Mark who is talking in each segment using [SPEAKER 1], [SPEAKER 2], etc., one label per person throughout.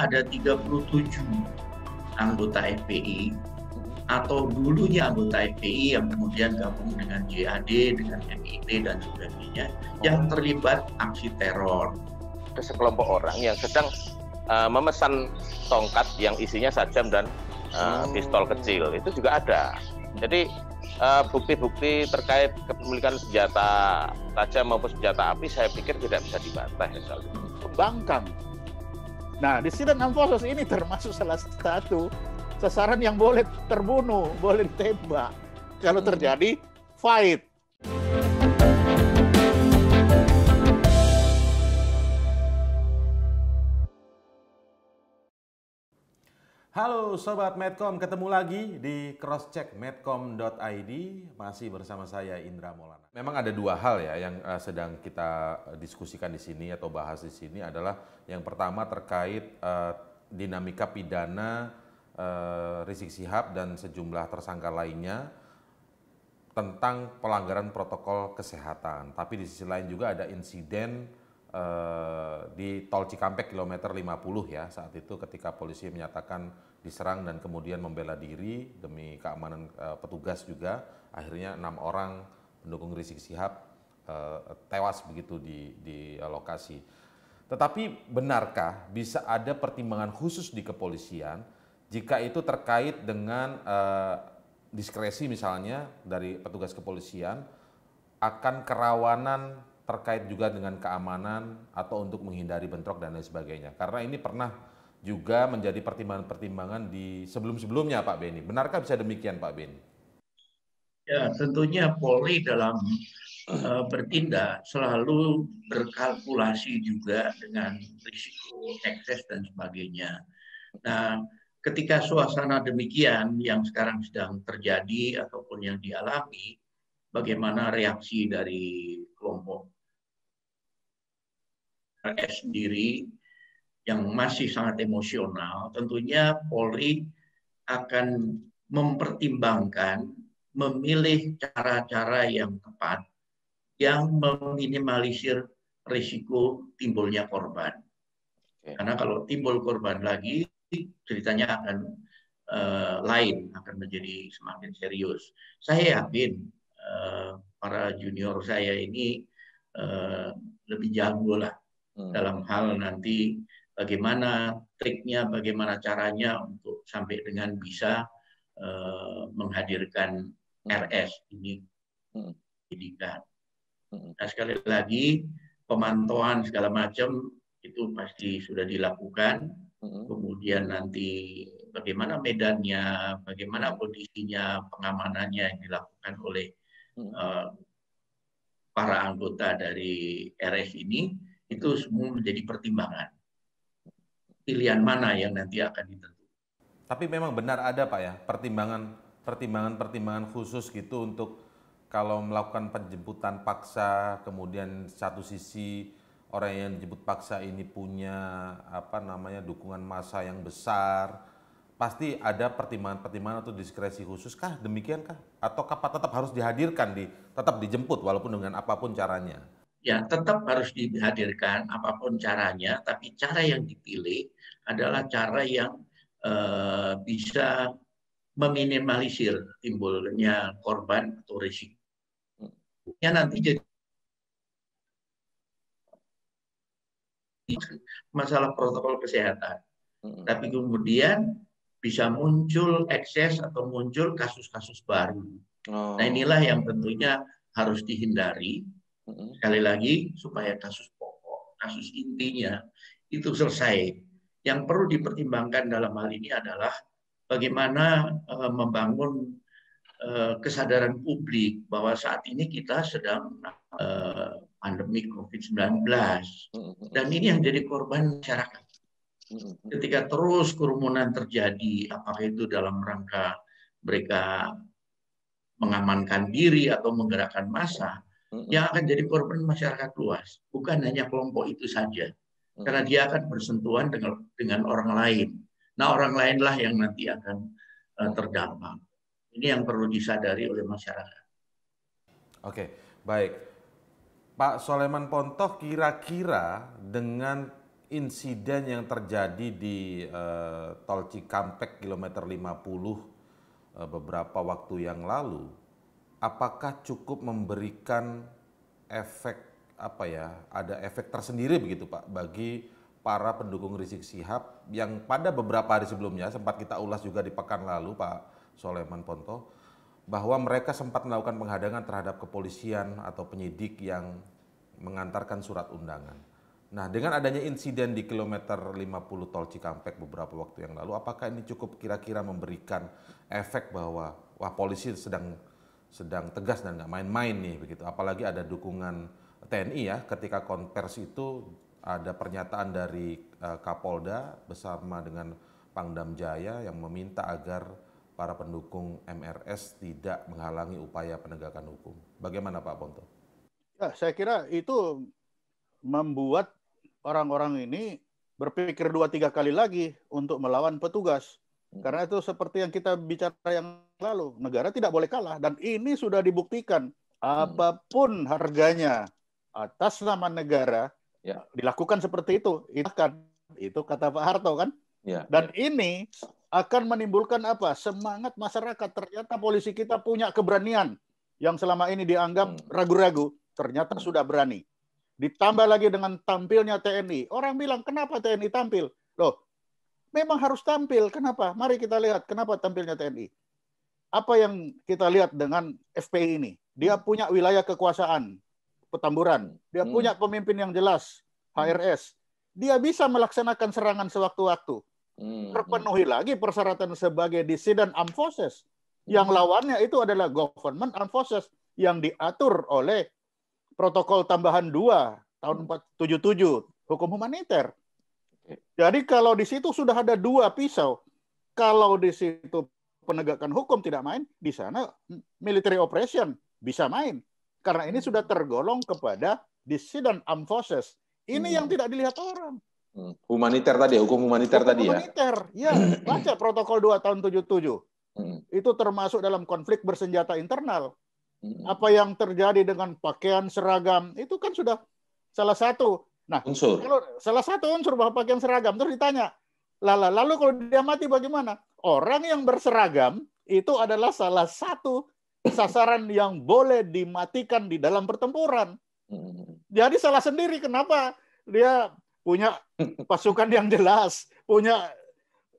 [SPEAKER 1] ada 37 anggota FPI atau dulunya anggota FPI yang kemudian gabung dengan JAD, dengan MIT dan sebagainya yang hmm. terlibat aksi teror. Ada sekelompok orang yang sedang uh,
[SPEAKER 2] memesan tongkat yang isinya sajam dan uh, pistol kecil itu juga ada. Jadi eh, bukti-bukti uh, terkait kepemilikan senjata tajam maupun senjata api saya pikir tidak bisa dibantah. Hmm.
[SPEAKER 3] Bangkang Nah, di dissident Amphosos ini termasuk salah satu sasaran yang boleh terbunuh, boleh ditembak kalau hmm. terjadi fight
[SPEAKER 4] Halo Sobat Medcom, ketemu lagi di crosscheckmedcom.id Masih bersama saya Indra Maulana Memang ada dua hal ya yang eh, sedang kita diskusikan di sini atau bahas di sini adalah Yang pertama terkait uh, dinamika pidana uh, Rizik Sihab dan sejumlah tersangka lainnya Tentang pelanggaran protokol kesehatan Tapi di sisi lain juga ada insiden Eh, di tol Cikampek kilometer 50 ya saat itu ketika polisi menyatakan diserang dan kemudian membela diri demi keamanan e, petugas juga akhirnya enam orang pendukung Rizik Sihab e, eh, tewas begitu di, di e, lokasi. Tetapi benarkah bisa ada pertimbangan khusus di kepolisian jika itu terkait dengan e, diskresi misalnya dari petugas kepolisian akan kerawanan terkait juga dengan keamanan atau untuk menghindari bentrok dan lain sebagainya. Karena ini pernah juga menjadi pertimbangan-pertimbangan di sebelum-sebelumnya Pak Beni. Benarkah bisa demikian Pak Beni?
[SPEAKER 1] Ya, tentunya Polri dalam uh, bertindak selalu berkalkulasi juga dengan risiko ekses dan sebagainya. Nah, ketika suasana demikian yang sekarang sedang terjadi ataupun yang dialami, bagaimana reaksi dari kelompok KPK sendiri yang masih sangat emosional, tentunya Polri akan mempertimbangkan memilih cara-cara yang tepat yang meminimalisir risiko timbulnya korban. Karena kalau timbul korban lagi, ceritanya akan uh, lain, akan menjadi semakin serius. Saya yakin uh, para junior saya ini uh, lebih jago lah dalam hmm. hal nanti bagaimana triknya, bagaimana caranya untuk sampai dengan bisa uh, menghadirkan hmm. RS ini hmm. pendidikan. Nah sekali lagi pemantauan segala macam itu pasti sudah dilakukan. Kemudian nanti bagaimana medannya, bagaimana kondisinya, pengamanannya yang dilakukan oleh uh, para anggota dari RS ini itu semua menjadi pertimbangan pilihan mana yang nanti akan ditentukan. Tapi memang benar ada pak ya pertimbangan pertimbangan
[SPEAKER 4] pertimbangan khusus gitu untuk kalau melakukan penjemputan paksa kemudian satu sisi orang yang dijemput paksa ini punya apa namanya dukungan massa yang besar pasti ada pertimbangan-pertimbangan atau diskresi khusus kah demikian kah kapan tetap harus dihadirkan di tetap dijemput walaupun dengan apapun caranya
[SPEAKER 1] ya tetap harus dihadirkan apapun caranya, tapi cara yang dipilih adalah cara yang eh, bisa meminimalisir timbulnya korban atau risiko. nanti jadi masalah protokol kesehatan, hmm. tapi kemudian bisa muncul ekses atau muncul kasus-kasus baru. Nah, oh. Nah inilah yang tentunya harus dihindari Sekali lagi, supaya kasus pokok, kasus intinya itu selesai. Yang perlu dipertimbangkan dalam hal ini adalah bagaimana eh, membangun eh, kesadaran publik bahwa saat ini kita sedang eh, pandemi COVID-19. Dan ini yang jadi korban masyarakat. Ketika terus kerumunan terjadi, apakah itu dalam rangka mereka mengamankan diri atau menggerakkan massa, yang akan jadi korban masyarakat luas, bukan hanya kelompok itu saja. Karena dia akan bersentuhan dengan dengan orang lain. Nah, orang lainlah yang nanti akan uh, terdampak. Ini yang perlu disadari oleh masyarakat.
[SPEAKER 4] Oke, baik. Pak Soleman Pontoh kira-kira dengan insiden yang terjadi di uh, tol Cikampek kilometer 50 uh, eh, beberapa waktu yang lalu apakah cukup memberikan efek apa ya ada efek tersendiri begitu Pak bagi para pendukung Rizik Sihab yang pada beberapa hari sebelumnya sempat kita ulas juga di pekan lalu Pak Soleman Ponto bahwa mereka sempat melakukan penghadangan terhadap kepolisian atau penyidik yang mengantarkan surat undangan. Nah, dengan adanya insiden di kilometer 50 tol Cikampek beberapa waktu yang lalu, apakah ini cukup kira-kira memberikan efek bahwa wah polisi sedang sedang tegas dan nggak main-main nih begitu. Apalagi ada dukungan TNI ya ketika konversi itu ada pernyataan dari uh, Kapolda bersama dengan Pangdam Jaya yang meminta agar para pendukung MRS
[SPEAKER 3] tidak menghalangi upaya penegakan hukum. Bagaimana Pak Ponto? Ya, saya kira itu membuat orang-orang ini berpikir dua tiga kali lagi untuk melawan petugas. Hmm. Karena itu seperti yang kita bicara yang lalu negara tidak boleh kalah dan ini sudah dibuktikan hmm. apapun hmm. harganya atas nama negara ya. dilakukan seperti itu itu kan itu kata Pak Harto kan
[SPEAKER 4] ya,
[SPEAKER 2] dan
[SPEAKER 3] ya. ini akan menimbulkan apa semangat masyarakat ternyata polisi kita punya keberanian yang selama ini dianggap hmm. ragu-ragu ternyata hmm. sudah berani ditambah lagi dengan tampilnya TNI orang bilang kenapa TNI tampil loh memang harus tampil kenapa mari kita lihat kenapa tampilnya TNI apa yang kita lihat dengan FPI ini? Dia hmm. punya wilayah kekuasaan, petamburan. Dia hmm. punya pemimpin yang jelas, HRS. Hmm. Dia bisa melaksanakan serangan sewaktu-waktu. Hmm. Terpenuhi hmm. lagi persyaratan sebagai dissident armed forces. Yang lawannya itu adalah government armed forces yang diatur oleh protokol tambahan 2 tahun 477 hukum humaniter. Jadi kalau di situ sudah ada dua pisau, kalau di situ penegakan hukum tidak main, di sana military operation bisa main. Karena ini sudah hmm. tergolong kepada dissident armed forces. Ini hmm. yang tidak dilihat orang.
[SPEAKER 4] Hmm. Humaniter tadi, ya, hukum humaniter hukum tadi
[SPEAKER 1] humaniter.
[SPEAKER 3] ya. Humaniter, ya. Baca protokol 2 tahun 77. Hmm. Itu termasuk dalam konflik bersenjata internal. Apa yang terjadi dengan pakaian seragam itu kan sudah salah satu. Nah, unsur. kalau salah satu unsur bahwa pakaian seragam terus ditanya, lala lalu kalau dia mati bagaimana? orang yang berseragam itu adalah salah satu sasaran yang boleh dimatikan di dalam pertempuran. Jadi salah sendiri kenapa dia punya pasukan yang jelas, punya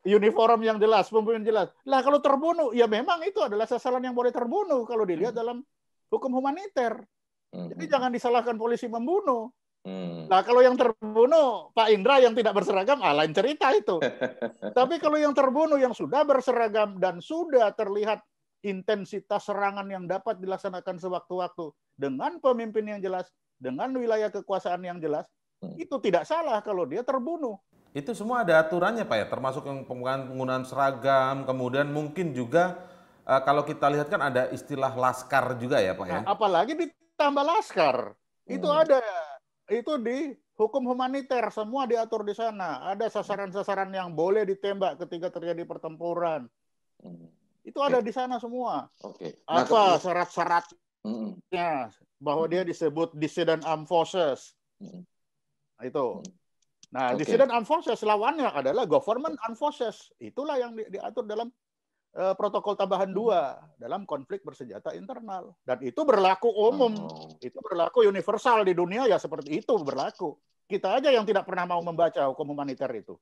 [SPEAKER 3] uniform yang jelas, pemimpin jelas. Lah kalau terbunuh, ya memang itu adalah sasaran yang boleh terbunuh kalau dilihat hmm. dalam hukum humaniter. Jadi hmm. jangan disalahkan polisi membunuh. Hmm. Nah kalau yang terbunuh Pak Indra yang tidak berseragam, ah, lain cerita itu. Tapi kalau yang terbunuh yang sudah berseragam dan sudah terlihat intensitas serangan yang dapat dilaksanakan sewaktu-waktu dengan pemimpin yang jelas, dengan wilayah kekuasaan yang jelas, hmm. itu tidak salah kalau dia terbunuh. Itu semua ada aturannya Pak
[SPEAKER 4] ya, termasuk yang penggunaan, seragam, kemudian mungkin juga uh, kalau kita lihat kan ada istilah laskar juga ya Pak ya. Nah, apalagi ditambah laskar, hmm.
[SPEAKER 3] itu ada itu di hukum humaniter semua diatur di sana. Ada sasaran-sasaran yang boleh ditembak ketika terjadi pertempuran. Hmm. Itu ada di sana semua. Oke. Nah, Apa syarat-syaratnya hmm. bahwa dia disebut dissident armed forces? Hmm. Nah, itu. Nah, okay. dissident armed forces lawannya adalah government armed forces. Itulah yang di, diatur dalam Eh, protokol tambahan hmm. dua dalam konflik bersenjata internal dan itu berlaku umum oh. itu berlaku universal di dunia ya seperti itu berlaku kita aja yang tidak pernah mau membaca hukum humaniter itu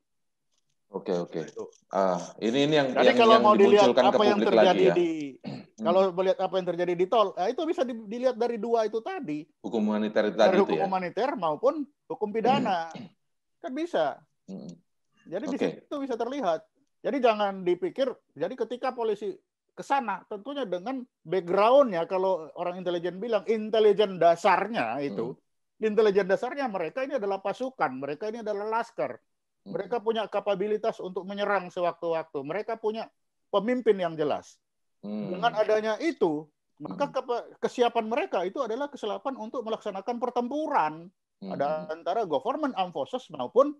[SPEAKER 4] oke okay, oke okay. ah ini ini yang jadi yang, kalau yang mau dilihat apa yang terjadi ya? di
[SPEAKER 3] hmm. kalau melihat apa yang terjadi di tol eh, itu bisa dilihat dari dua itu tadi
[SPEAKER 4] hukum humaniter itu tadi hukum itu ya?
[SPEAKER 3] humaniter maupun hukum pidana hmm. kan bisa hmm. jadi okay. di situ bisa terlihat jadi jangan dipikir, jadi ketika polisi ke sana tentunya dengan backgroundnya kalau orang intelijen bilang intelijen dasarnya itu hmm. intelijen dasarnya mereka ini adalah pasukan mereka ini adalah laskar hmm. mereka punya kapabilitas untuk menyerang sewaktu-waktu mereka punya pemimpin yang jelas hmm. dengan adanya itu maka hmm. kesiapan mereka itu adalah kesiapan untuk melaksanakan pertempuran hmm. ada antara government armed forces maupun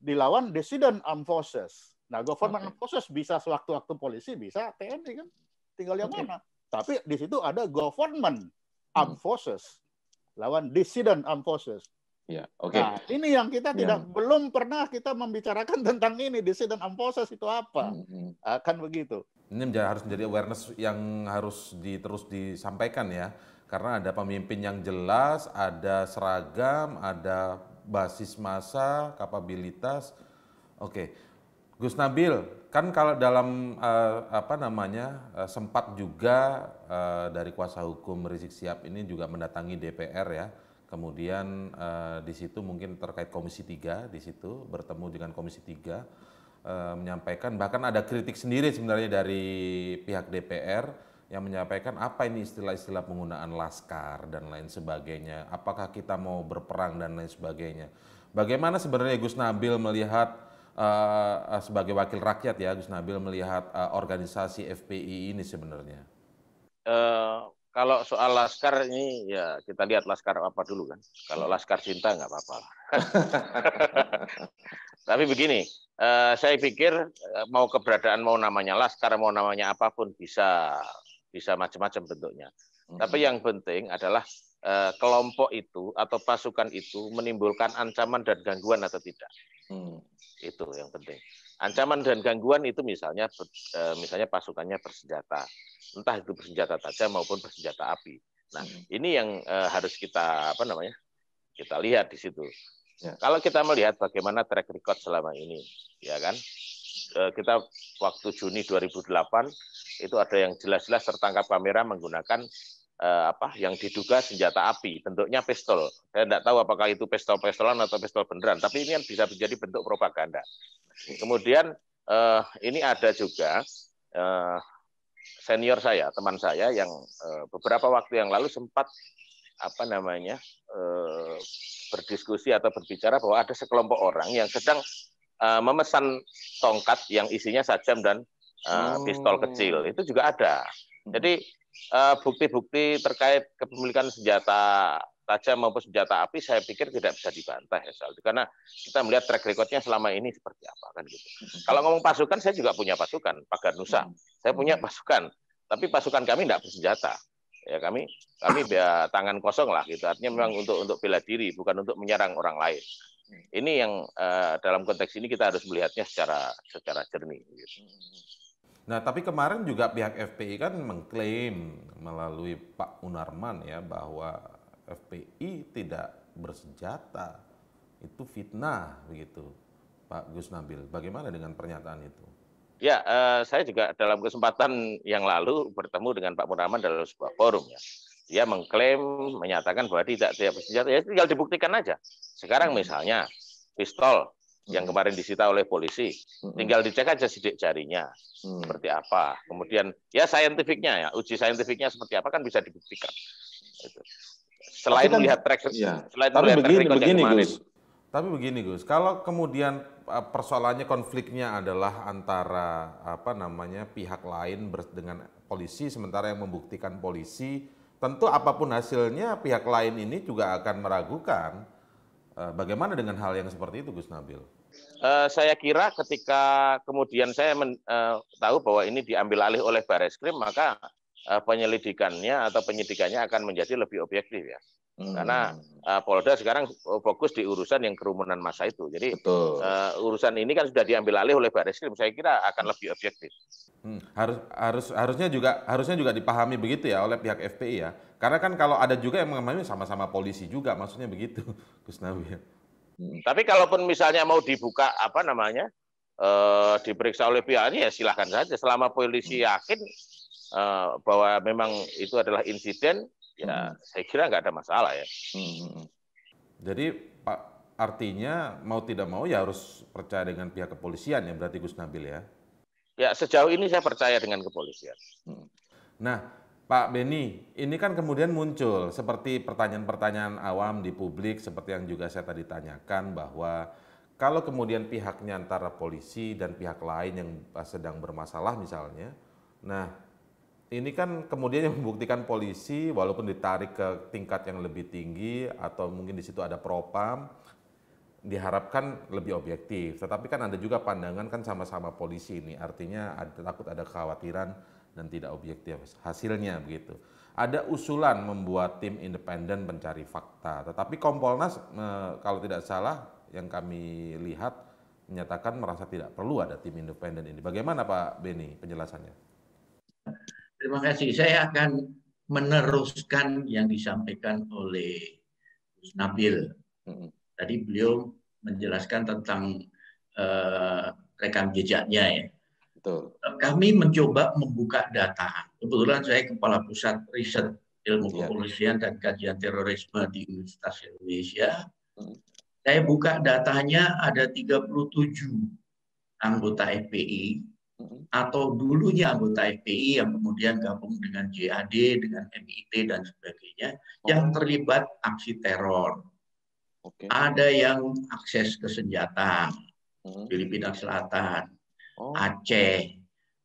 [SPEAKER 3] dilawan dissident armed forces Nah, government okay. proses bisa sewaktu-waktu polisi, bisa TNI kan. Tinggal yang okay. mana. Tapi di situ ada government hmm. armed forces lawan dissident armed forces. Ya, oke. Okay. Nah, ini yang kita ya. tidak ya. belum pernah kita membicarakan tentang ini dissident armed forces itu apa. Hmm. hmm. Akan ah, begitu.
[SPEAKER 4] Ini menjadi, harus menjadi awareness yang harus di, terus disampaikan ya. Karena ada pemimpin yang jelas, ada seragam, ada basis masa kapabilitas. Oke. Okay. Gus Nabil, kan kalau dalam uh, apa namanya uh, sempat juga uh, dari kuasa hukum Rizik Sihab ini juga mendatangi DPR ya. Kemudian uh, di situ mungkin terkait Komisi 3 di situ bertemu dengan Komisi 3 uh, menyampaikan bahkan ada kritik sendiri sebenarnya dari pihak DPR yang menyampaikan apa ini istilah-istilah penggunaan laskar dan lain sebagainya. Apakah kita mau berperang dan lain sebagainya. Bagaimana sebenarnya Gus Nabil melihat Eh, eh, sebagai wakil rakyat ya Gus Nabil melihat uh, organisasi FPI ini sebenarnya?
[SPEAKER 2] Uh, kalau soal laskar ini ya kita lihat laskar apa dulu kan. Kalau laskar cinta nggak apa-apa. Tapi begini, uh, saya pikir mau keberadaan mau namanya laskar mau namanya apapun bisa bisa macam-macam bentuknya. Mm -hmm. Tapi mhm. yang penting adalah Eh, kelompok itu atau pasukan itu menimbulkan ancaman dan gangguan atau tidak. Hmm. Itu yang penting. Ancaman dan gangguan itu misalnya eh, misalnya pasukannya bersenjata, entah itu bersenjata tajam maupun bersenjata api. Nah, hmm. ini yang eh, harus kita apa namanya? Kita lihat di situ. Ya. Kalau kita melihat bagaimana track record selama ini, ya kan? Kita waktu Juni 2008 itu ada yang jelas-jelas tertangkap kamera menggunakan eh, apa yang diduga senjata api bentuknya pistol saya tidak tahu apakah itu pistol pistolan atau pistol beneran tapi ini yang bisa menjadi bentuk propaganda kemudian eh, ini ada juga eh, senior saya teman saya yang eh, beberapa waktu yang lalu sempat apa namanya eh, berdiskusi atau berbicara bahwa ada sekelompok orang yang sedang eh, memesan tongkat yang isinya sajam dan Uh, pistol kecil hmm. itu juga ada. Jadi Eh, bukti-bukti uh, terkait kepemilikan senjata tajam maupun senjata api saya pikir tidak bisa dibantah ya itu karena kita melihat track recordnya selama ini seperti apa kan gitu. Kalau ngomong pasukan saya juga punya pasukan Pagar Nusa, saya punya hmm. pasukan tapi pasukan kami tidak bersenjata ya kami kami ya, tangan kosong lah gitu artinya memang hmm. untuk untuk bela diri bukan untuk menyerang orang lain hmm. ini yang uh, dalam konteks ini kita harus melihatnya secara secara jernih gitu.
[SPEAKER 4] Nah, tapi kemarin juga pihak FPI kan mengklaim melalui Pak Unarman ya bahwa FPI tidak bersenjata. Itu fitnah begitu. Pak Gus Nabil, bagaimana dengan pernyataan itu?
[SPEAKER 2] Ya, eh, saya juga dalam kesempatan yang lalu bertemu dengan Pak Munarman dalam sebuah forum ya. Dia mengklaim, menyatakan bahwa tidak tidak bersenjata, ya tinggal dibuktikan aja. Sekarang misalnya pistol yang hmm. kemarin disita oleh polisi. Hmm. Tinggal dicek aja sidik jarinya hmm. seperti apa. Kemudian ya saintifiknya ya, uji saintifiknya seperti apa kan bisa dibuktikan. Selain kan, melihat track ya. selain tapi melihat begini, track begini, Gus.
[SPEAKER 4] Tapi begini Gus, kalau kemudian eh, persoalannya konfliknya adalah antara apa namanya pihak lain dengan polisi sementara yang membuktikan polisi, tentu apapun hasilnya pihak lain ini juga akan meragukan eh, Bagaimana dengan hal yang seperti itu, Gus Nabil?
[SPEAKER 2] Eh, saya kira ketika kemudian saya men, eh, tahu bahwa ini diambil alih oleh baris krim, maka eh, penyelidikannya atau penyidikannya akan menjadi lebih objektif ya. Hmm. Karena uh, Polda sekarang fokus di urusan yang kerumunan masa itu. Jadi eh, urusan ini kan sudah diambil alih oleh baris krim. Saya kira akan lebih objektif.
[SPEAKER 4] Hmm. Harus harus harusnya juga harusnya juga dipahami begitu ya oleh pihak FPI ya. Karena kan kalau ada juga yang mengamati sama-sama polisi juga, maksudnya begitu, Gus Nawi. Ya.
[SPEAKER 2] Hmm. Tapi kalaupun misalnya mau dibuka apa namanya eh, diperiksa oleh pihak ini ya silahkan saja. Selama polisi hmm. yakin eh, bahwa memang itu adalah insiden, ya hmm. saya kira nggak ada masalah ya. Hmm.
[SPEAKER 4] Jadi Pak artinya mau tidak mau ya harus percaya dengan pihak kepolisian ya berarti Gus Nabil ya?
[SPEAKER 2] Ya sejauh ini saya percaya dengan kepolisian. Hmm.
[SPEAKER 4] Nah Pak Beni, ini kan kemudian muncul seperti pertanyaan-pertanyaan awam di publik seperti yang juga saya tadi tanyakan bahwa kalau kemudian pihaknya antara polisi dan pihak lain yang eh, sedang bermasalah misalnya, nah ini kan kemudian yang membuktikan polisi walaupun ditarik ke tingkat yang lebih tinggi atau mungkin di situ ada propam diharapkan lebih objektif. Tetapi kan ada juga pandangan kan sama-sama polisi ini, artinya ada takut ada kekhawatiran dan tidak objektif hasilnya begitu. Ada usulan membuat tim independen pencari fakta, tetapi Kompolnas e, kalau tidak salah yang kami lihat menyatakan merasa tidak perlu ada tim independen ini. Bagaimana Pak Beni penjelasannya?
[SPEAKER 1] Terima kasih. Saya akan meneruskan yang disampaikan oleh Gus Nabil. Tadi beliau menjelaskan tentang uh, rekam jejaknya ya. Betul. Kami mencoba membuka data. Kebetulan saya kepala pusat riset ilmu ya. kepolisian dan kajian terorisme di Universitas Indonesia. Hmm. Saya buka datanya ada 37 anggota FPI hmm. atau dulunya anggota FPI yang kemudian gabung dengan JAD, dengan MIT dan sebagainya oh. yang terlibat aksi teror. Okay. Ada yang akses ke senjata, hmm. Filipina Selatan, Oh. Aceh,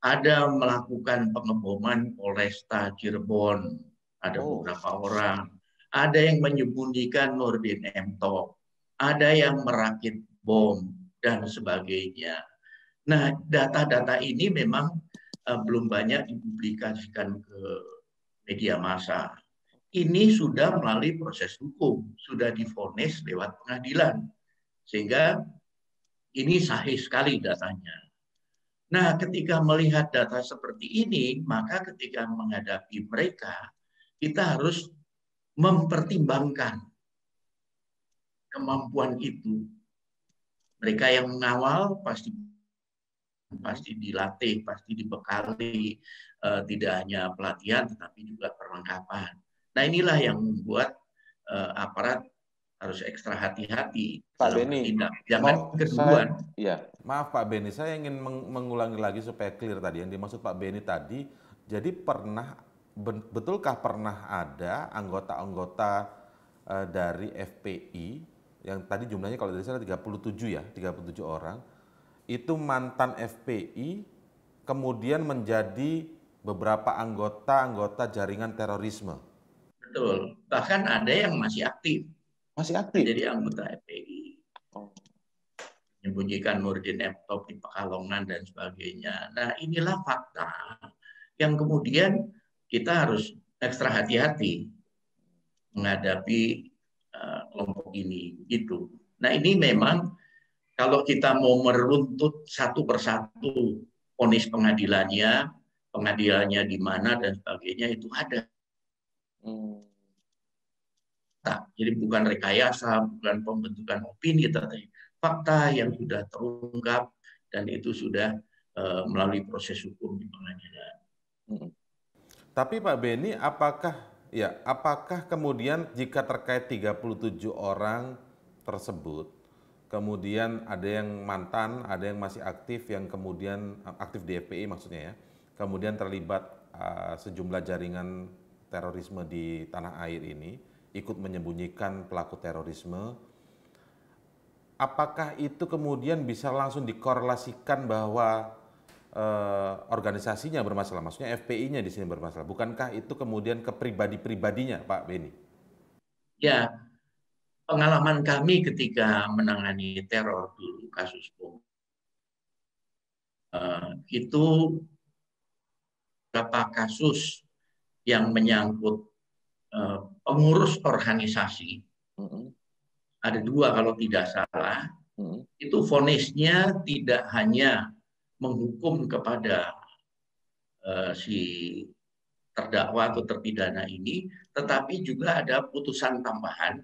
[SPEAKER 1] ada melakukan pengeboman Polresta Cirebon, ada oh. beberapa orang, ada yang menyembunyikan Nurdin Emto. ada yang merakit bom dan sebagainya. Nah, data-data ini memang uh, belum banyak dipublikasikan ke media massa. Ini sudah melalui proses hukum, sudah difonis lewat pengadilan. Sehingga ini sahih sekali datanya. Nah, ketika melihat data seperti ini, maka ketika menghadapi mereka, kita harus mempertimbangkan kemampuan itu. Mereka yang mengawal pasti pasti dilatih, pasti dibekali eh, tidak hanya pelatihan tetapi juga perlengkapan. Nah, inilah yang membuat eh, aparat harus ekstra hati-hati. Pak Beni, jangan maaf, iya.
[SPEAKER 4] Maaf Pak Beni, saya ingin mengulangi lagi supaya clear tadi yang dimaksud Pak Beni tadi. Jadi pernah betulkah pernah ada anggota-anggota eh, dari FPI yang tadi jumlahnya kalau dari saya 37 ya, 37 orang itu mantan FPI kemudian menjadi beberapa anggota-anggota jaringan terorisme.
[SPEAKER 1] Betul. Bahkan ada yang masih aktif masih aktif. Jadi anggota FPI. Oh. Menyembunyikan Nurdin Laptop di Pekalongan dan sebagainya. Nah, inilah fakta yang kemudian kita harus ekstra hati-hati menghadapi uh, kelompok ini itu. Nah, ini memang kalau kita mau meruntut satu persatu ponis pengadilannya, pengadilannya di mana dan sebagainya itu ada. Hmm fakta. Nah, jadi bukan rekayasa, bukan pembentukan opini, tetapi fakta yang sudah terungkap dan itu sudah eh, melalui proses hukum di pengadilan. Hmm. Tapi Pak Beni,
[SPEAKER 4] apakah ya apakah kemudian jika terkait 37 orang tersebut, kemudian ada yang mantan, ada yang masih aktif, yang kemudian aktif di FPI maksudnya ya, kemudian terlibat uh, sejumlah jaringan terorisme di tanah air ini, ikut menyembunyikan pelaku terorisme. Apakah itu kemudian bisa langsung dikorelasikan bahwa eh, organisasinya bermasalah? Maksudnya FPI-nya di sini bermasalah. Bukankah itu kemudian ke pribadi-pribadinya, Pak Beni? Ya, pengalaman
[SPEAKER 1] kami ketika menangani teror dulu kasus bom eh, itu berapa kasus yang menyangkut Eh, pengurus organisasi ada dua kalau tidak salah itu vonisnya tidak hanya menghukum kepada uh, si terdakwa atau terpidana ini, tetapi juga ada putusan tambahan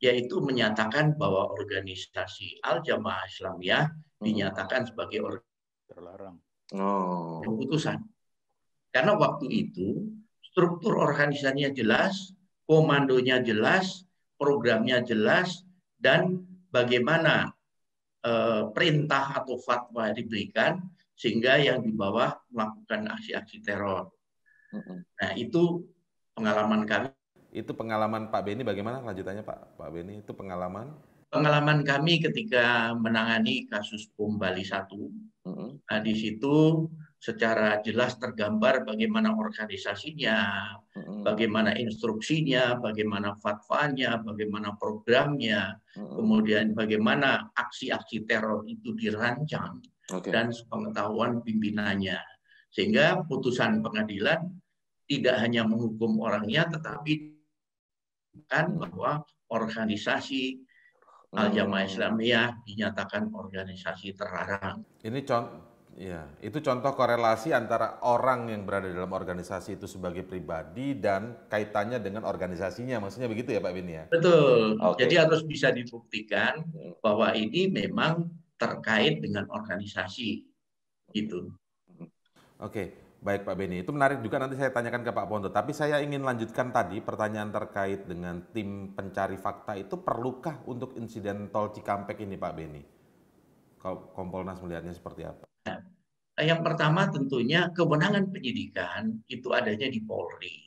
[SPEAKER 1] yaitu menyatakan bahwa organisasi Al Jamaah Islamiyah hmm. dinyatakan sebagai organisasi terlarang. Oh. Putusan Karena waktu itu struktur organisasinya jelas, komandonya jelas, programnya jelas, dan bagaimana eh, perintah atau fatwa diberikan sehingga yang di bawah melakukan aksi-aksi teror. Nah itu
[SPEAKER 4] pengalaman kami. Itu pengalaman Pak Beni bagaimana lanjutannya Pak Pak Beni itu pengalaman?
[SPEAKER 1] Pengalaman kami ketika menangani kasus bom Bali 1. Nah di situ secara jelas tergambar bagaimana organisasinya, bagaimana instruksinya, bagaimana fatwanya, bagaimana programnya, kemudian bagaimana aksi-aksi teror itu dirancang dan pengetahuan pimpinannya. Sehingga putusan pengadilan tidak hanya menghukum orangnya tetapi kan bahwa organisasi Al Jamaah mm. Islamiyah dinyatakan organisasi terlarang.
[SPEAKER 4] Ini contoh Ya, itu contoh korelasi antara orang yang berada dalam organisasi itu sebagai pribadi dan kaitannya dengan organisasinya. Maksudnya begitu ya Pak Bini ya?
[SPEAKER 1] Betul. Okay. Jadi harus bisa dibuktikan bahwa ini memang terkait dengan organisasi. Gitu. Oke,
[SPEAKER 4] okay. baik Pak Beni. Itu menarik juga nanti saya tanyakan ke Pak Ponto. Tapi saya ingin lanjutkan tadi pertanyaan terkait dengan tim pencari fakta itu perlukah untuk insiden tol Cikampek ini Pak Beni? Kalau Kompolnas melihatnya seperti apa?
[SPEAKER 1] yang pertama tentunya kewenangan penyidikan itu adanya di Polri.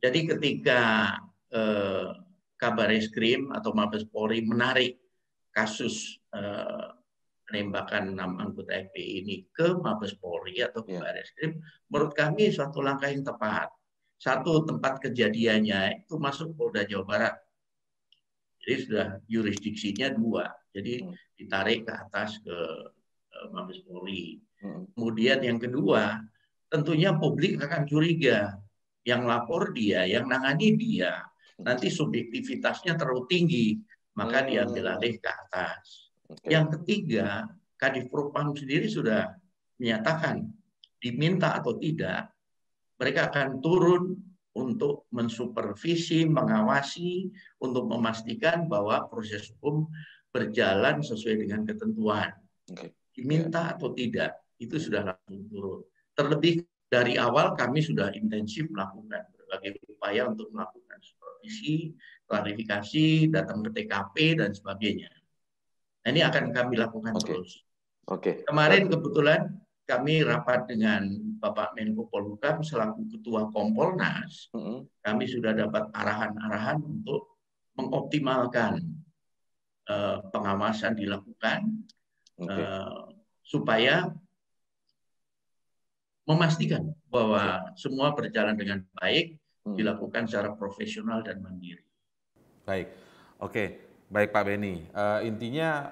[SPEAKER 1] Jadi ketika eh, kabar eskrim atau Mabes Polri menarik kasus eh, penembakan enam anggota FPI ini ke Mabes Polri atau ke ya. Baris Krim, menurut kami suatu langkah yang tepat. Satu tempat kejadiannya itu masuk Polda Jawa Barat. Jadi sudah yurisdiksinya dua. Jadi mm. ditarik ke atas ke eh, Mabes Polri. Hmm. Kemudian yang kedua, tentunya publik akan curiga. Yang lapor dia, yang nangani dia. Nanti subjektivitasnya terlalu tinggi, maka dia diambil hmm. alih ke atas. Yang ketiga, Kadif Propam sendiri sudah menyatakan diminta atau tidak, mereka akan turun untuk mensupervisi, mengawasi, untuk memastikan bahwa proses hukum berjalan sesuai dengan ketentuan. Diminta atau tidak itu sudah langsung turun. Terlebih dari awal kami sudah intensif melakukan berbagai upaya untuk melakukan supervisi, klarifikasi, datang ke TKP dan sebagainya. Nah, ini akan kami lakukan okay. terus. Okay. Kemarin kebetulan kami rapat dengan Bapak Menko Polhukam selaku Ketua Kompolnas, mm -hmm. kami sudah dapat arahan-arahan untuk mengoptimalkan uh, pengawasan dilakukan okay. uh, eh, supaya memastikan bahwa semua berjalan dengan baik, hmm. dilakukan secara profesional dan mandiri.
[SPEAKER 4] Baik, oke, baik Pak Beni. Uh, eh, intinya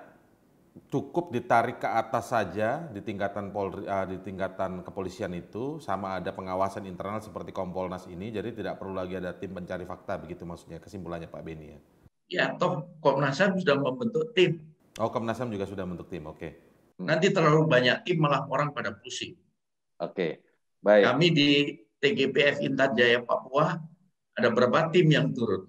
[SPEAKER 4] cukup ditarik ke atas saja di tingkatan Polri, uh, di tingkatan kepolisian itu sama ada pengawasan internal seperti Kompolnas ini jadi tidak perlu lagi ada tim pencari fakta begitu maksudnya kesimpulannya Pak Beni ya.
[SPEAKER 1] Ya, toh Komnas HAM sudah membentuk tim. Oh, Komnas HAM juga sudah membentuk tim. Oke. Okay. Nanti terlalu banyak tim malah orang pada pusing. Oke, baik. Kami di TGPF Intan Jaya Papua ada berapa tim yang turun.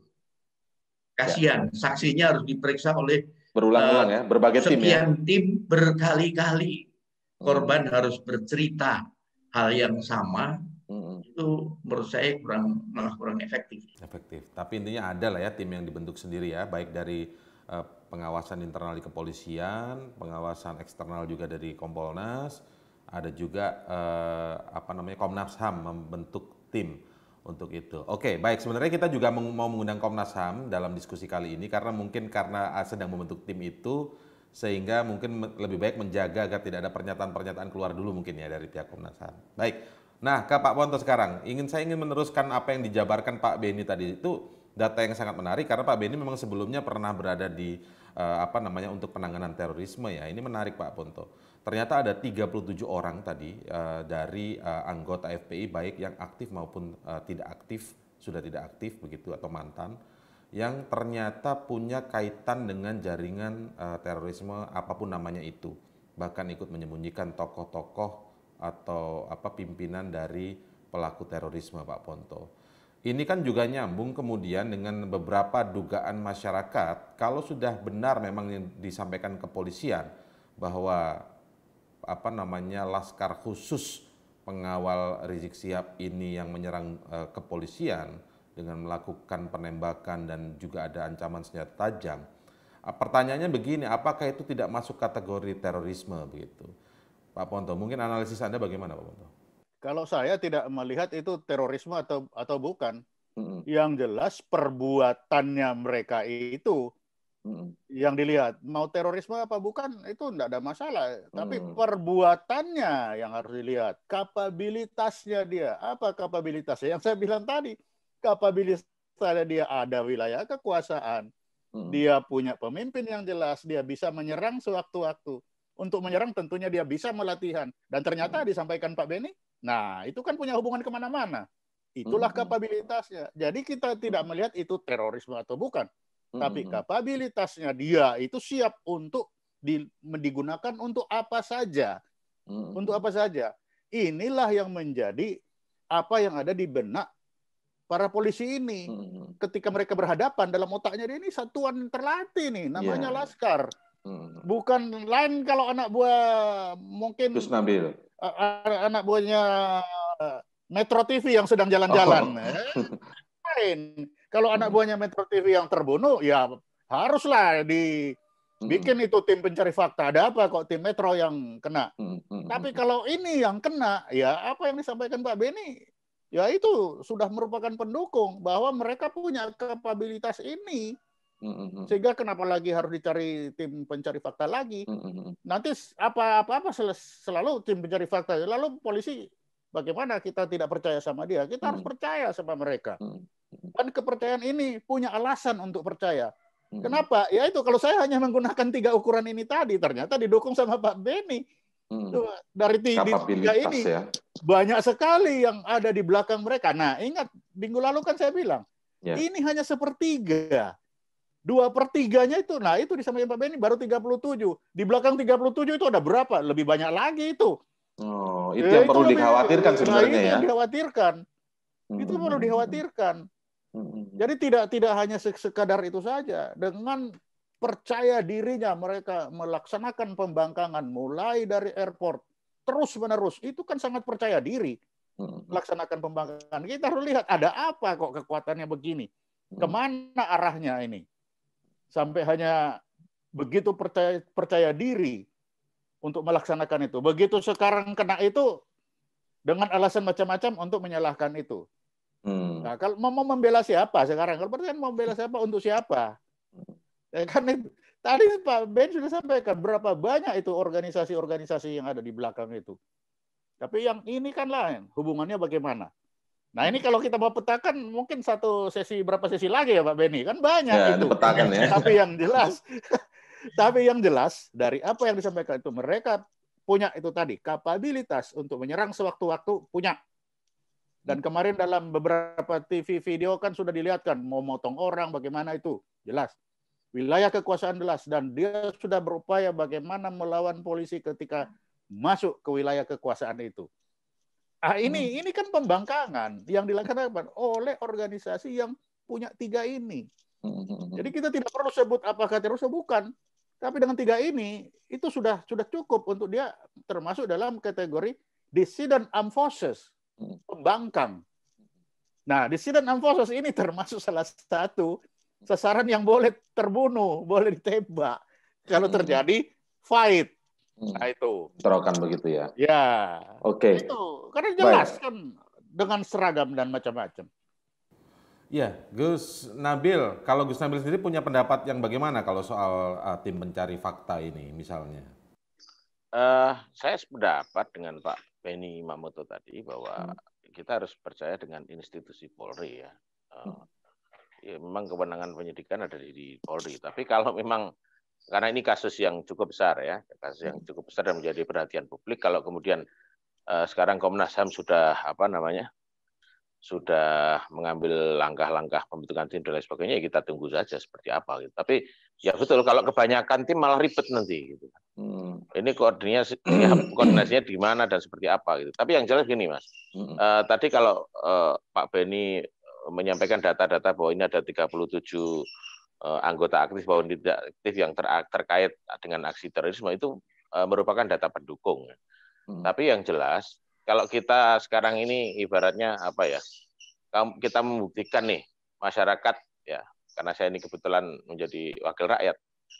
[SPEAKER 1] Kasihan, ya. saksinya harus diperiksa oleh berulang-ulang uh, ya, berbagai ya. sekian tim ya. tim berkali-kali hmm. korban hmm. harus bercerita hal yang sama hmm. itu menurut saya kurang malah kurang efektif. Efektif. Tapi intinya ada lah ya tim
[SPEAKER 4] yang dibentuk sendiri ya, baik dari uh, pengawasan internal di kepolisian, pengawasan eksternal juga dari Kompolnas, ada juga eh, apa namanya Komnas HAM membentuk tim untuk itu. Oke, baik. Sebenarnya kita juga mau mengundang Komnas HAM dalam diskusi kali ini karena mungkin karena eh, sedang membentuk tim itu sehingga mungkin lebih baik menjaga agar tidak ada pernyataan-pernyataan keluar dulu mungkin ya dari pihak Komnas HAM. Baik. Nah, ke Pak Ponto sekarang, ingin saya ingin meneruskan apa yang dijabarkan Pak Beni tadi itu data yang sangat menarik karena Pak Beni memang sebelumnya pernah berada di uh, apa namanya untuk penanganan terorisme ya. Ini menarik Pak Ponto. Ternyata ada 37 orang tadi uh, dari uh, anggota FPI baik yang aktif maupun uh, tidak aktif, sudah tidak aktif begitu atau mantan yang ternyata punya kaitan dengan jaringan uh, terorisme apapun namanya itu. Bahkan ikut menyembunyikan tokoh-tokoh atau apa pimpinan dari pelaku terorisme Pak Ponto. Ini kan juga nyambung kemudian dengan beberapa dugaan masyarakat kalau sudah benar memang yang disampaikan kepolisian bahwa apa namanya laskar khusus pengawal Rizik Sihab ini yang menyerang eh, kepolisian dengan melakukan penembakan dan juga ada ancaman senjata tajam. Ah, pertanyaannya begini, apakah itu tidak masuk kategori terorisme begitu? Pak Ponto, mungkin analisis Anda bagaimana Pak Ponto?
[SPEAKER 3] Kalau saya tidak melihat itu terorisme atau atau bukan. hmm Yang jelas perbuatannya mereka itu hmm yang dilihat. Mau terorisme apa bukan itu tidak ada masalah. hmm Tapi perbuatannya yang harus dilihat. Kapabilitasnya dia. Apa kapabilitasnya? Yang saya bilang tadi. Kapabilitasnya dia ada wilayah kekuasaan. hmm Dia punya pemimpin yang jelas. Dia bisa menyerang sewaktu-waktu untuk menyerang tentunya dia bisa melatihan. Dan ternyata hmm. disampaikan Pak Beni, nah itu kan punya hubungan kemana-mana. Itulah hmm. kapabilitasnya. Jadi kita tidak hmm. melihat itu terorisme atau bukan. Tapi kapabilitasnya dia itu siap untuk di, digunakan untuk apa saja. Untuk apa saja. Inilah yang menjadi apa yang ada di benak para polisi ini. Ketika mereka berhadapan dalam otaknya ini satuan terlatih nih, namanya yeah. Laskar. Hmm. Bukan lain kalau anak buah mungkin Gus Nabil. Eh, eh, anak buahnya eh, Metro TV yang sedang jalan-jalan. Oh. Lain. Kalau anak buahnya Metro TV yang terbunuh ya haruslah dibikin hmm. bikin itu tim pencari fakta ada apa kok tim Metro yang kena. Hmm, hmm, Tapi kalau ini yang kena ya apa yang disampaikan Pak Beni ya itu sudah merupakan pendukung bahwa mereka punya kapabilitas ini sehingga kenapa lagi harus dicari tim pencari fakta lagi? Nanti apa-apa apa selalu tim pencari fakta. Lalu polisi bagaimana kita tidak percaya sama dia? Kita harus percaya sama mereka. Dan kepercayaan ini punya alasan untuk percaya. Kenapa? Ya itu kalau saya hanya menggunakan tiga ukuran ini tadi, ternyata didukung sama Pak Beni. Dari tiga, ini ya. banyak sekali yang ada di belakang mereka. Nah, ingat minggu lalu kan saya bilang, ya. ini hanya sepertiga Dua per tiganya itu, nah itu disampaikan Pak Benny baru 37. Di belakang 37 itu ada berapa? Lebih banyak lagi itu.
[SPEAKER 4] Oh, ya, itu ya, yang itu perlu lebih, dikhawatirkan nah, sebenarnya nah, ya. Yang
[SPEAKER 3] dikhawatirkan. Hmm. Itu perlu dikhawatirkan. Hmm. Jadi tidak tidak hanya sekadar itu saja. Dengan percaya dirinya mereka melaksanakan pembangkangan mulai dari airport terus menerus itu kan sangat percaya diri hmm. melaksanakan pembangkangan. Kita harus lihat ada apa kok kekuatannya begini, hmm. kemana arahnya ini sampai hanya begitu percaya percaya diri untuk melaksanakan itu. Begitu sekarang kena itu dengan alasan macam-macam untuk menyalahkan itu. Hmm. Nah, kalau mau membela siapa sekarang? Kalau pertanyaan mau membela siapa untuk siapa? Ya kan tadi Pak Ben sudah sampaikan berapa banyak itu organisasi-organisasi yang ada di belakang itu. Tapi yang ini kan lain, hubungannya bagaimana? Nah ini kalau kita mau petakan mungkin satu sesi berapa sesi lagi ya Pak Benny kan banyak ya, itu. Petakan, ya. Tapi yang jelas, tapi yang jelas dari apa yang disampaikan itu mereka punya itu tadi kapabilitas untuk menyerang sewaktu-waktu punya. Dan kemarin dalam beberapa TV video kan sudah dilihatkan mau motong orang bagaimana itu jelas wilayah kekuasaan jelas dan dia sudah berupaya bagaimana melawan polisi ketika masuk ke wilayah kekuasaan itu. Ah ini hmm. ini kan pembangkangan yang dilakukan oleh organisasi yang punya tiga ini. Jadi kita tidak perlu sebut apakah terus bukan, tapi dengan tiga ini itu sudah sudah cukup untuk dia termasuk dalam kategori dissident armed forces, pembangkang. Nah, dissident armed forces ini termasuk salah satu sasaran yang boleh terbunuh, boleh ditembak kalau hmm. terjadi fight Hmm. Nah itu.
[SPEAKER 4] Terokan begitu ya.
[SPEAKER 3] Ya. Oke. Okay. Itu karena jelas kan dengan seragam dan macam-macam.
[SPEAKER 4] Ya, Gus Nabil, kalau Gus Nabil sendiri punya pendapat yang bagaimana kalau soal uh, tim pencari fakta ini misalnya?
[SPEAKER 2] Uh, saya sependapat dengan Pak Benny Mamoto tadi bahwa hmm. kita harus percaya dengan institusi Polri ya. Uh, hmm. ya memang kewenangan penyidikan ada di Polri, tapi kalau memang karena ini kasus yang cukup besar ya, kasus yang hmm. cukup besar dan menjadi perhatian publik. Kalau kemudian eh, sekarang Komnas Ham sudah apa namanya, sudah mengambil langkah-langkah pembentukan tim dan lain sebagainya, ya kita tunggu saja seperti apa. Gitu. Tapi ya betul kalau kebanyakan tim malah ribet nanti. Gitu. Hmm. Ini koordinasinya, koordinasinya di mana dan seperti apa gitu. Tapi yang jelas gini mas, hmm. eh, tadi kalau eh, Pak Beni menyampaikan data-data bahwa ini ada 37 Eh, anggota aktif maupun tidak aktif yang ter terkait dengan aksi terorisme itu eh, merupakan data pendukung. Hmm. Tapi yang jelas kalau kita sekarang ini ibaratnya apa ya? Kita membuktikan nih masyarakat ya karena saya ini kebetulan menjadi wakil rakyat.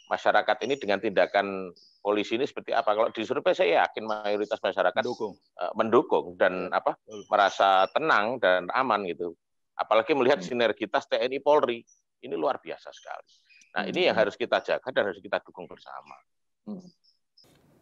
[SPEAKER 2] Masyarakat ini dengan tindakan polisi ini seperti apa? Kalau survei saya yakin mayoritas masyarakat mendukung, eh, mendukung dan iya, apa merasa tenang dan aman gitu. Apalagi melihat hmm. sinergitas TNI Polri ini luar biasa sekali. Nah ini yang hmm. harus kita jaga
[SPEAKER 4] dan harus kita dukung bersama. Hmm.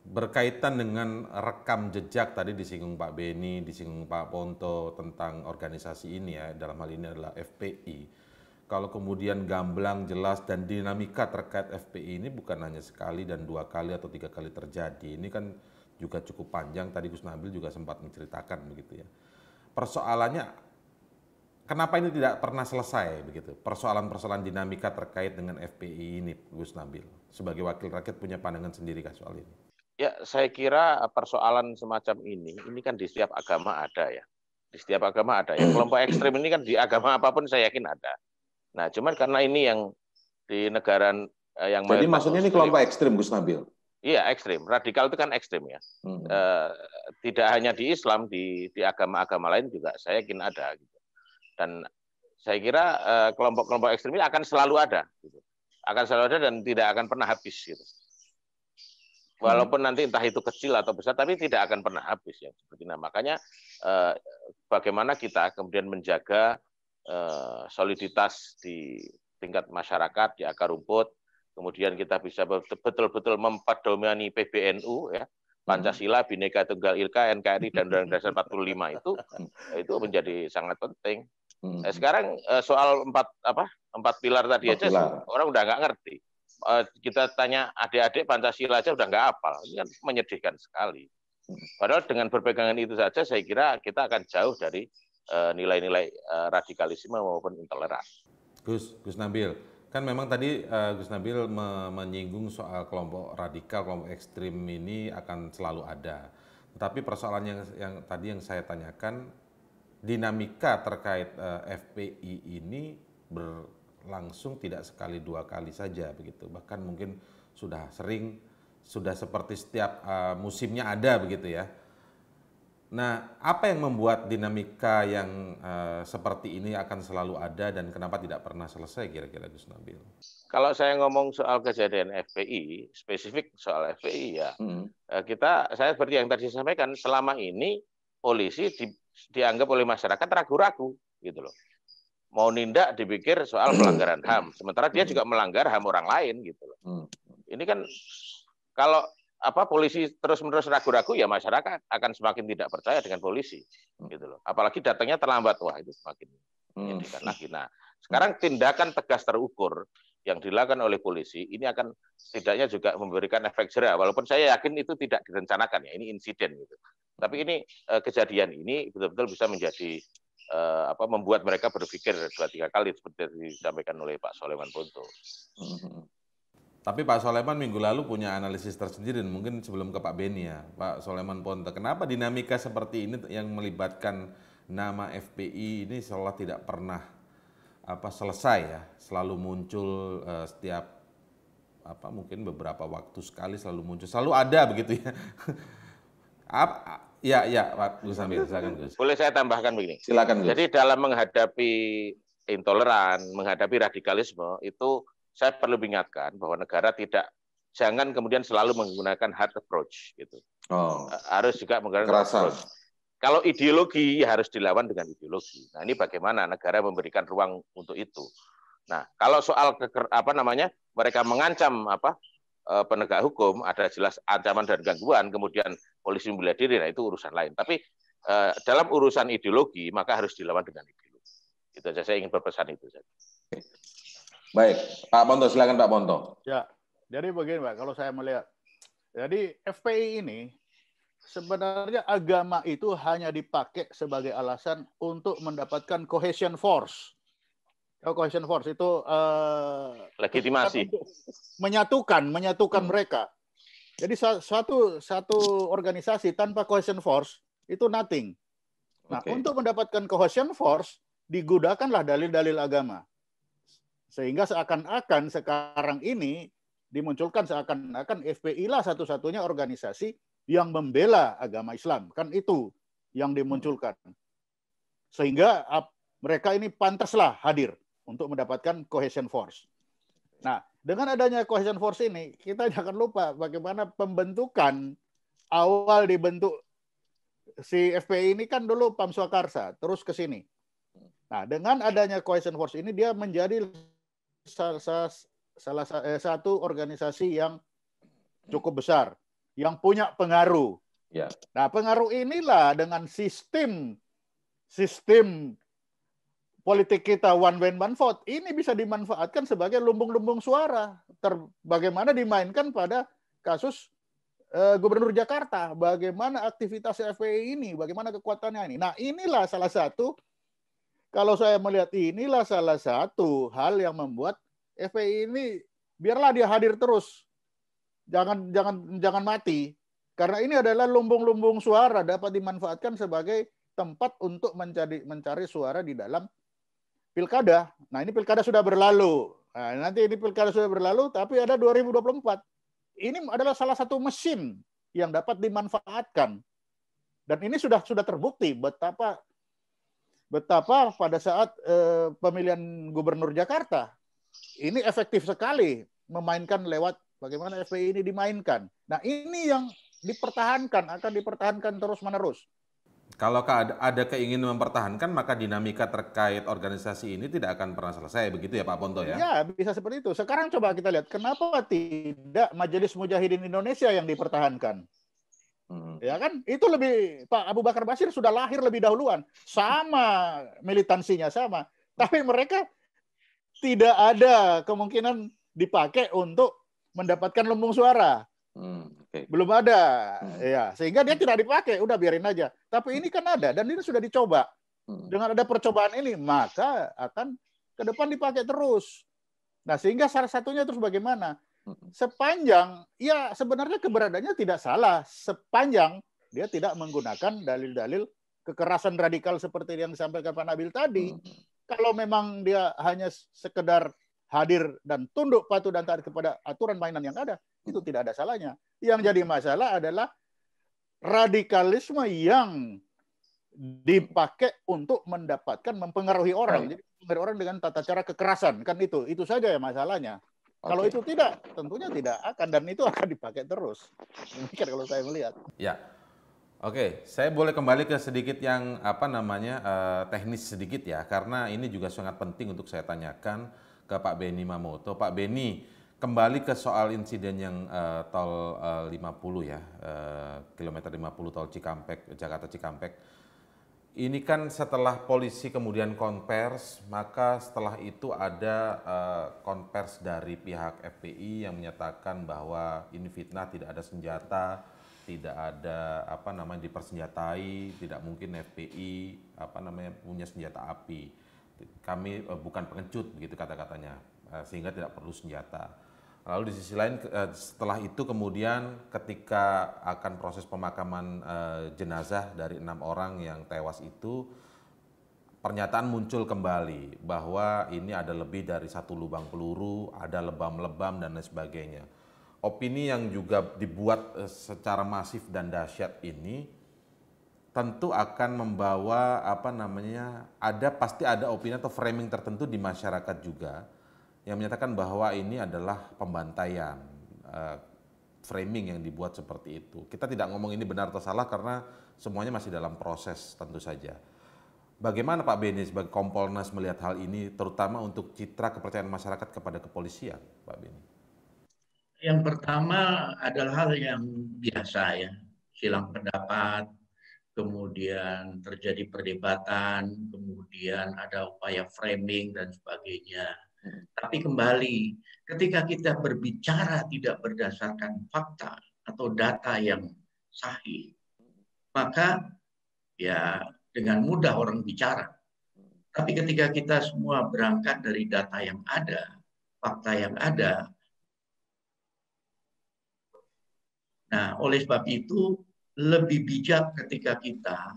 [SPEAKER 4] Berkaitan dengan rekam jejak tadi disinggung Pak Beni, disinggung Pak Ponto tentang organisasi ini ya, dalam hal ini adalah FPI. Kalau kemudian gamblang jelas dan dinamika terkait FPI ini bukan hanya sekali dan dua kali atau tiga kali terjadi. Ini kan juga cukup panjang, tadi Gus Nabil juga sempat menceritakan begitu ya. Persoalannya Kenapa ini tidak pernah selesai begitu? Persoalan-persoalan dinamika terkait dengan FPI ini, Gus Nabil. Sebagai wakil rakyat punya pandangan sendiri kah soal ini?
[SPEAKER 2] Ya, saya kira eh, persoalan semacam ini, ini kan di setiap agama ada ya. Di setiap agama ada ya. Kelompok ekstrem ini kan di agama apapun saya yakin ada. Nah, cuman karena ini yang di negara eh, yang Jadi maksudnya ini kelompok
[SPEAKER 4] ekstrem, Gus Nabil?
[SPEAKER 2] Iya ekstrim, radikal itu kan ekstrim ya. Hmm. E, tidak hanya di Islam, di agama-agama lain juga saya yakin ada. Gitu. Dan saya kira eh, kelompok-kelompok ekstremis akan selalu ada, gitu. akan selalu ada dan tidak akan pernah habis. Gitu. Walaupun nanti entah itu kecil atau besar, tapi tidak akan pernah habis ya seperti nah makanya eh, bagaimana kita kemudian menjaga eh, soliditas di tingkat masyarakat di akar rumput, kemudian kita bisa betul-betul memperdomani PBNU ya Pancasila, Bhinneka Tunggal Ika, NKRI dan Undang-Undang Dasar 45 itu itu menjadi sangat penting. Hmm. Eh, sekarang eh, soal empat apa empat pilar tadi empat aja pilar. orang udah nggak ngerti. Eh, kita tanya adik-adik Pancasila aja udah nggak apal. Ini kan menyedihkan sekali. Hmm. Padahal dengan berpegangan itu saja saya kira kita akan jauh dari nilai-nilai radikalisme
[SPEAKER 4] maupun intoleran. Gus, Gus Nabil, kan memang tadi uh, Gus Nabil me menyinggung soal kelompok radikal, kelompok ekstrem ini akan selalu ada. Tetapi persoalan yang, yang tadi yang saya tanyakan dinamika terkait eh, FPI ini berlangsung tidak sekali dua kali saja begitu. Bahkan mungkin sudah sering, sudah seperti setiap uh, musimnya ada begitu ya. Nah, apa yang membuat dinamika yang uh, seperti ini akan selalu ada dan kenapa tidak pernah selesai kira-kira Gus Nabil?
[SPEAKER 2] Kalau saya ngomong soal kejadian FPI, spesifik soal FPI ya, hmm. kita saya seperti yang tadi saya sampaikan, selama ini polisi di, dianggap oleh masyarakat ragu-ragu gitu loh. Mau nindak dipikir soal pelanggaran HAM, sementara dia juga melanggar HAM orang lain gitu loh. Hmm. Ini kan kalau apa polisi terus-menerus ragu-ragu ya masyarakat akan semakin tidak percaya dengan polisi hmm. gitu loh. Apalagi datangnya terlambat wah itu semakin hmm. menyedihkan lagi. Nah, sekarang tindakan tegas terukur yang dilakukan oleh polisi ini akan setidaknya juga memberikan efek jerah walaupun saya yakin itu tidak direncanakan ya ini insiden gitu tapi ini eh, kejadian ini betul-betul bisa menjadi eh, apa membuat mereka berpikir dua tiga kali seperti yang disampaikan oleh Pak Soleman Ponto. Hmm.
[SPEAKER 4] Tapi Pak Soleman minggu lalu punya analisis tersendiri dan mungkin sebelum ke Pak Beni ya, Pak Soleman Ponto. Kenapa dinamika seperti ini yang melibatkan nama FPI ini seolah tidak pernah apa selesai ya, selalu muncul uh, setiap apa mungkin beberapa waktu sekali selalu muncul, selalu ada begitu ya. Ap? Ya, ya, Pak Gus Amir, silakan Gus.
[SPEAKER 2] Boleh saya tambahkan begini? Silakan Gus. Jadi dalam menghadapi intoleran, menghadapi radikalisme itu saya perlu ingatkan bahwa negara tidak jangan kemudian selalu menggunakan hard approach gitu. Oh. E, harus juga menggunakan hard approach. Kalau ideologi ya harus dilawan dengan ideologi. Nah, ini bagaimana negara memberikan ruang untuk itu. Nah, kalau soal ke, apa namanya? mereka mengancam apa? Eh, penegak hukum ada jelas ancaman dan gangguan, kemudian polisi membela diri, nah itu urusan lain. Tapi eh, dalam urusan ideologi maka harus dilawan dengan ideologi. Itu saja saya ingin berpesan itu saja.
[SPEAKER 4] Baik, Pak Ponto silakan Pak Ponto.
[SPEAKER 3] Ya, jadi begini Pak, kalau saya melihat, jadi FPI ini sebenarnya agama itu hanya dipakai sebagai alasan untuk mendapatkan cohesion force Oh, coalition force itu uh, legitimasi. Menyatukan, menyatukan hmm. mereka. Jadi satu satu organisasi tanpa cohesion force itu nothing. Nah, okay. untuk mendapatkan cohesion force digunakanlah dalil-dalil agama. Sehingga seakan-akan sekarang ini dimunculkan seakan-akan FPI lah satu-satunya organisasi yang membela agama Islam. Kan itu yang dimunculkan. Sehingga mereka ini pantaslah hadir untuk mendapatkan cohesion force. Nah, dengan adanya cohesion force ini, kita jangan lupa bagaimana pembentukan awal dibentuk si FPI ini kan dulu Pam Swakarsa, terus ke sini. Nah, dengan adanya cohesion force ini dia menjadi salah, salah, eh, satu organisasi yang cukup besar, yang punya pengaruh. Ya. Nah, pengaruh inilah dengan sistem sistem politik kita one man one vote ini bisa dimanfaatkan sebagai lumbung-lumbung suara ter bagaimana dimainkan pada kasus eh, gubernur Jakarta bagaimana aktivitas FPI ini bagaimana kekuatannya ini nah inilah salah satu kalau saya melihat inilah salah satu hal yang membuat FPI ini biarlah dia hadir terus jangan jangan jangan mati karena ini adalah lumbung-lumbung suara dapat dimanfaatkan sebagai tempat untuk mencari mencari suara di dalam pilkada. Nah, ini pilkada sudah berlalu. Nah, nanti ini pilkada sudah berlalu, tapi ada 2024. Ini adalah salah satu mesin yang dapat dimanfaatkan. Dan ini sudah sudah terbukti betapa betapa pada saat eh, pemilihan gubernur Jakarta ini efektif sekali memainkan lewat bagaimana FPI ini dimainkan. Nah, ini yang dipertahankan akan dipertahankan terus-menerus.
[SPEAKER 4] Kalau ada keinginan mempertahankan, maka dinamika terkait organisasi ini tidak akan pernah selesai, begitu ya Pak Ponto ya? Ya,
[SPEAKER 3] bisa seperti itu. Sekarang coba kita lihat, kenapa tidak Majelis Mujahidin Indonesia yang dipertahankan? Hmm. Ya kan? Itu lebih, Pak Abu Bakar Basir sudah lahir lebih dahuluan. Sama militansinya, sama. Tapi mereka tidak ada kemungkinan dipakai untuk mendapatkan lembung suara. Hmm, okay. Belum ada, hmm. ya. Sehingga dia tidak dipakai, udah biarin aja. Tapi ini kan ada dan ini sudah dicoba. Hmm. Dengan ada percobaan ini, maka akan ke depan dipakai terus. Nah, sehingga salah satunya terus bagaimana? Hmm. Sepanjang ya sebenarnya keberadaannya tidak salah, sepanjang dia tidak menggunakan dalil-dalil kekerasan radikal seperti yang disampaikan Pak Nabil tadi. Hmm. Kalau memang dia hanya sekedar hadir dan tunduk patuh dan taat kepada aturan mainan yang ada, itu tidak ada salahnya. Yang jadi masalah adalah radikalisme yang dipakai untuk mendapatkan mempengaruhi orang. Jadi mempengaruhi orang dengan tata cara kekerasan kan itu. Itu saja ya masalahnya. Okay. Kalau itu tidak, tentunya tidak akan dan itu akan dipakai terus. Mungkin kalau saya melihat.
[SPEAKER 4] Ya. Oke, okay. saya boleh kembali ke sedikit yang apa namanya eh, teknis sedikit ya, karena ini juga sangat penting untuk saya tanyakan ke Pak Beni Mamoto. Pak Beni, Kembali ke soal insiden yang uh, tol eh, uh, 50 ya, uh, kilometer 50 tol Cikampek, Jakarta Cikampek. Ini kan setelah polisi kemudian konvers, maka setelah itu ada uh, konvers dari pihak FPI yang menyatakan bahwa ini fitnah, tidak ada senjata, tidak ada apa namanya dipersenjatai, tidak mungkin FPI apa namanya punya senjata api. Kami uh, bukan pengecut begitu kata-katanya, uh, sehingga tidak perlu senjata. Lalu di sisi lain eh, setelah itu kemudian ketika akan proses pemakaman eh, jenazah dari enam orang yang tewas itu pernyataan muncul kembali bahwa ini ada lebih dari satu lubang peluru, ada lebam-lebam dan lain sebagainya. Opini yang juga dibuat eh, secara masif dan dahsyat ini tentu akan membawa apa namanya ada pasti ada opini atau framing tertentu di masyarakat juga yang menyatakan bahwa ini adalah pembantaian uh, framing yang dibuat seperti itu. Kita tidak ngomong ini benar atau salah karena semuanya masih dalam proses tentu saja. Bagaimana Pak Beni sebagai Kompolnas melihat hal ini terutama untuk citra kepercayaan masyarakat kepada kepolisian, Pak Beni?
[SPEAKER 1] Yang pertama adalah hal yang biasa ya, silang pendapat, kemudian terjadi perdebatan, kemudian ada upaya framing dan sebagainya tapi kembali, ketika kita berbicara tidak berdasarkan fakta atau data yang sahih, maka ya dengan mudah orang bicara. Tapi ketika kita semua berangkat dari data yang ada, fakta yang ada, nah oleh sebab itu lebih bijak ketika kita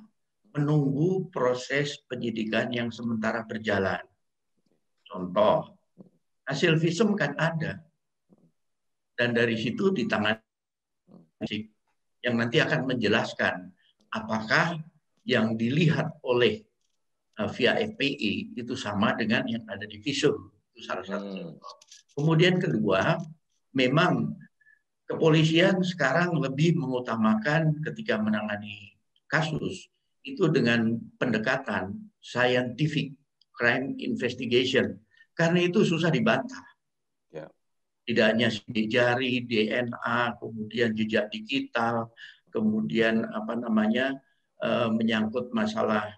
[SPEAKER 1] menunggu proses penyidikan yang sementara berjalan. Contoh, hasil visum kan ada. Dan dari situ di tangan yang nanti akan menjelaskan apakah yang dilihat oleh uh, via FPI itu sama dengan yang ada di visum. Itu salah satu. Hmm. Kemudian kedua, memang kepolisian sekarang lebih mengutamakan ketika menangani kasus itu dengan pendekatan scientific crime investigation karena itu susah dibantah. Ya. Tidak hanya sidik jari, DNA, kemudian jejak digital, kemudian apa namanya eh, menyangkut masalah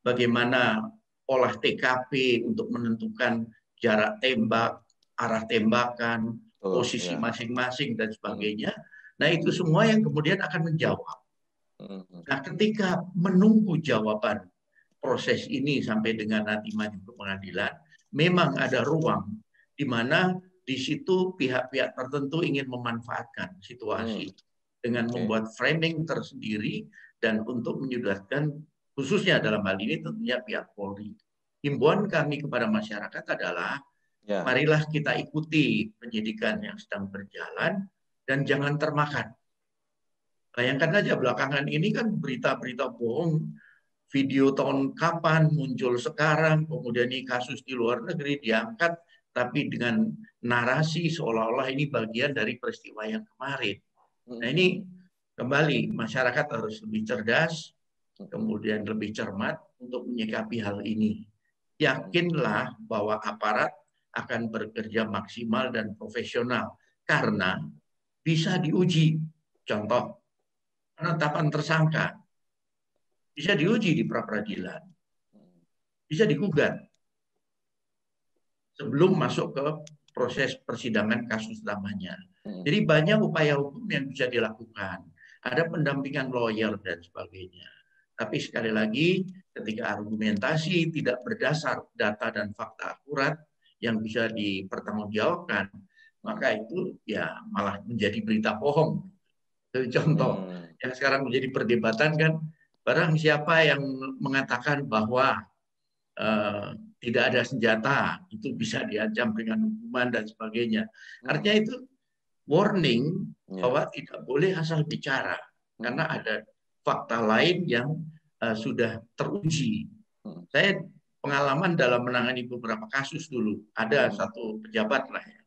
[SPEAKER 1] bagaimana olah TKP untuk menentukan jarak tembak, arah tembakan, oh, posisi ya. masing-masing ya. dan hmm. sebagainya. Nah itu semua yang kemudian akan menjawab. Hmm. Nah ketika menunggu jawaban proses ini sampai dengan nanti maju ke pengadilan, memang ada ruang di mana di situ pihak-pihak tertentu ingin memanfaatkan situasi hmm. dengan okay. membuat framing tersendiri dan untuk menyudutkan khususnya dalam hal ini tentunya pihak Polri. Himbauan kami kepada masyarakat adalah ya. marilah kita ikuti penyidikan yang sedang berjalan dan jangan termakan. Bayangkan aja belakangan ini kan berita-berita bohong video tahun kapan muncul sekarang, kemudian ini kasus di luar negeri diangkat, tapi dengan narasi seolah-olah ini bagian dari peristiwa yang kemarin. Nah ini kembali masyarakat harus lebih cerdas, kemudian lebih cermat untuk menyikapi hal ini. Yakinlah bahwa aparat akan bekerja maksimal dan profesional karena bisa diuji. Contoh penetapan tersangka bisa diuji di pra peradilan. Bisa digugat. Sebelum masuk ke proses persidangan kasus utamanya. Hmm. Jadi banyak upaya hukum yang bisa dilakukan. Ada pendampingan lawyer dan sebagainya. Tapi sekali lagi, ketika argumentasi tidak berdasar data dan fakta akurat yang bisa dipertanggungjawabkan, maka itu ya malah menjadi berita bohong. contoh hmm. yang sekarang menjadi perdebatan kan Barang siapa yang mengatakan bahwa uh, tidak ada senjata, itu bisa diancam dengan hukuman dan sebagainya. Hmm. Artinya itu warning ya. bahwa tidak boleh asal bicara hmm. karena ada fakta lain yang uh, sudah teruji. Hmm. Saya pengalaman dalam menangani beberapa kasus dulu. Ada satu pejabat lah ya,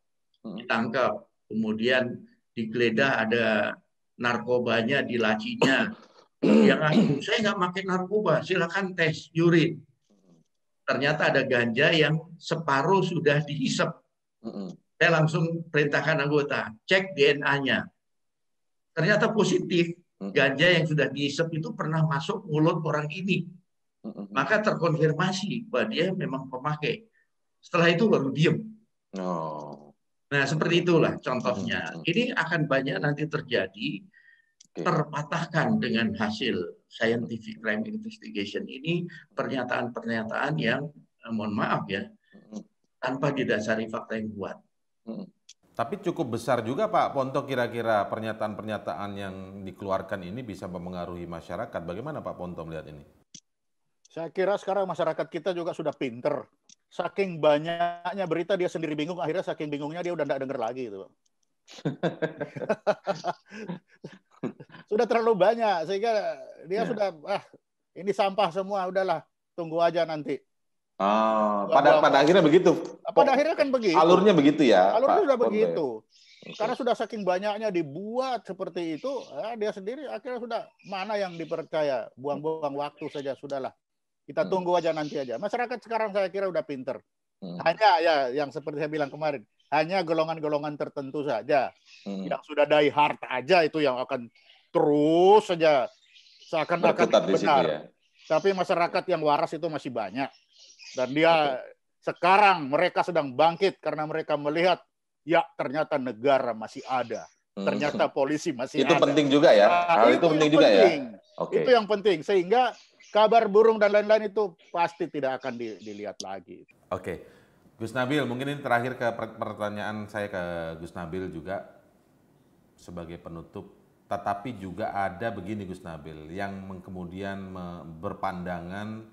[SPEAKER 1] ditangkap, kemudian digeledah ada narkobanya di lacinya, yang aku saya nggak pakai narkoba silakan tes urin ternyata ada ganja yang separuh sudah diisep saya langsung perintahkan anggota cek DNA-nya ternyata positif ganja yang sudah diisep itu pernah masuk mulut orang ini maka terkonfirmasi bahwa dia memang pemakai setelah itu baru diem oh. nah seperti itulah contohnya ini akan banyak nanti terjadi terpatahkan dengan hasil scientific crime investigation ini pernyataan-pernyataan yang eh, mohon maaf ya tanpa didasari fakta yang kuat. Tapi cukup
[SPEAKER 4] besar juga Pak Ponto kira-kira pernyataan-pernyataan yang dikeluarkan ini bisa memengaruhi masyarakat. Bagaimana Pak Ponto melihat ini?
[SPEAKER 3] Saya kira sekarang masyarakat kita juga sudah pinter. Saking banyaknya berita dia sendiri bingung, akhirnya saking bingungnya dia udah tidak dengar lagi itu. sudah terlalu banyak sehingga dia yeah. sudah ah ini sampah semua udahlah tunggu aja nanti.
[SPEAKER 4] Ah, oh, Bahwa, pada pada akhirnya begitu.
[SPEAKER 3] Ah, pada akhirnya kan begitu. Alurnya begitu ya. Alurnya sudah Ponte. begitu. Karena sudah saking banyaknya dibuat seperti itu, ya dia sendiri akhirnya sudah mana yang dipercaya, buang-buang waktu saja sudahlah. Kita hmm. tunggu aja nanti aja. Masyarakat sekarang saya kira udah pinter. Hmm. Hanya ya yang seperti saya bilang kemarin, hanya golongan-golongan tertentu saja. Hmm. Yang sudah die hard aja itu yang akan terus saja seakan-akan benar. Ya. Tapi masyarakat yang waras itu masih banyak. Dan dia Betul. sekarang mereka sedang bangkit karena mereka melihat ya ternyata negara masih ada. Hmm. Ternyata polisi masih itu ada. Itu penting juga ya. Nah, Hal itu, itu penting juga ya. penting. ya. Okay. Itu yang penting sehingga kabar burung dan lain-lain itu pasti tidak akan dilihat lagi.
[SPEAKER 4] Oke. Okay. Gus Nabil, mungkin ini terakhir ke pertanyaan saya ke Gus Nabil juga sebagai penutup. Tetapi juga ada begini Gus Nabil yang kemudian berpandangan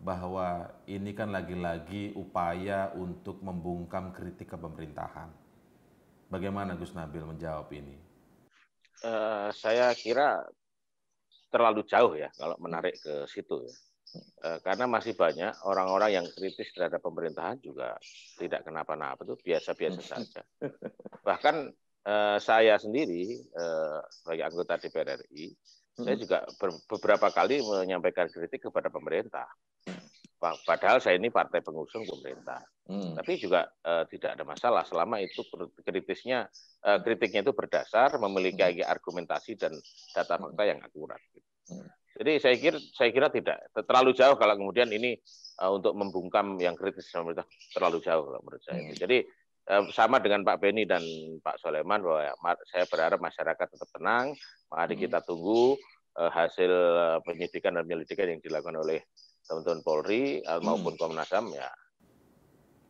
[SPEAKER 4] bahwa ini kan lagi-lagi upaya untuk membungkam kritik ke pemerintahan. Bagaimana Gus Nabil menjawab ini?
[SPEAKER 2] Uh, saya kira terlalu jauh ya kalau menarik ke situ ya. Eh, karena masih banyak orang-orang yang kritis terhadap pemerintahan juga tidak kenapa-napa itu biasa-biasa hmm. saja. Bahkan eh, saya sendiri eh, sebagai anggota DPR RI, hmm. saya juga beberapa kali menyampaikan kritik kepada pemerintah. Padahal saya ini partai pengusung pemerintah, hmm. tapi juga eh, tidak ada masalah selama itu kritisnya eh, kritiknya itu berdasar memiliki hmm. argumentasi dan data fakta yang akurat. Hmm jadi saya kira saya kira tidak terlalu jauh kalau kemudian ini uh, untuk membungkam yang kritis pemerintah terlalu jauh kalau menurut saya. Hmm. Jadi uh, sama dengan Pak Beni dan Pak Soleman bahwa ya, saya berharap masyarakat tetap tenang. Mari hmm. kita tunggu uh, hasil penyidikan dan penyelidikan yang dilakukan oleh teman-teman Polri uh, maupun hmm. Komnas HAM ya.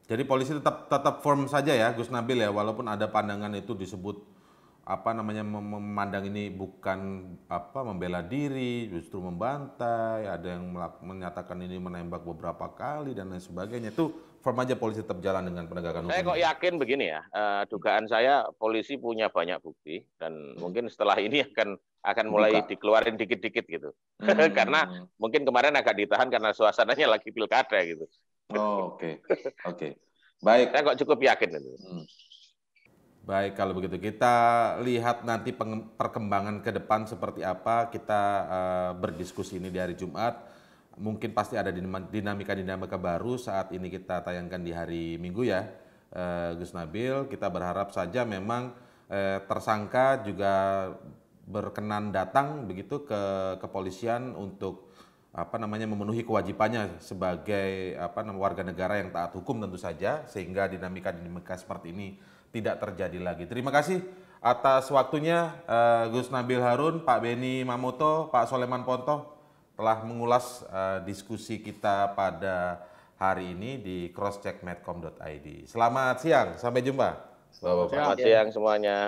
[SPEAKER 4] Jadi polisi tetap tetap firm saja ya Gus Nabil ya walaupun ada pandangan itu disebut apa namanya memandang ini bukan apa membela diri justru membantai ada yang menyatakan ini menembak beberapa kali dan lain sebagainya itu form aja polisi tetap jalan dengan penegakan hukum.
[SPEAKER 2] Saya kok yakin begini ya, uh, dugaan saya polisi punya banyak bukti dan mungkin setelah ini akan akan mulai Buka. dikeluarin dikit-dikit gitu. Hmm. karena mungkin kemarin agak ditahan karena suasananya lagi pilkada gitu.
[SPEAKER 4] Oh, oke. Okay. Oke. Okay.
[SPEAKER 2] Baik. Saya kok cukup yakin itu. Hmm.
[SPEAKER 4] Baik, kalau begitu kita lihat nanti perkembangan ke depan seperti apa. Kita uh, berdiskusi ini di hari Jumat. Mungkin pasti ada dinamika-dinamika baru saat ini kita tayangkan di hari Minggu ya, uh, Gus Nabil. Kita berharap saja memang uh, tersangka juga berkenan datang begitu ke kepolisian untuk apa namanya memenuhi kewajibannya sebagai apa warga negara yang taat hukum tentu saja sehingga dinamika-dinamika seperti ini tidak terjadi lagi. Terima kasih atas waktunya uh, Gus Nabil Harun, Pak Beni Mamoto, Pak Soleman Ponto telah mengulas uh, diskusi kita pada hari ini di crosscheckmedcom.id. Selamat siang, sampai jumpa. Selamat, Selamat siang semuanya.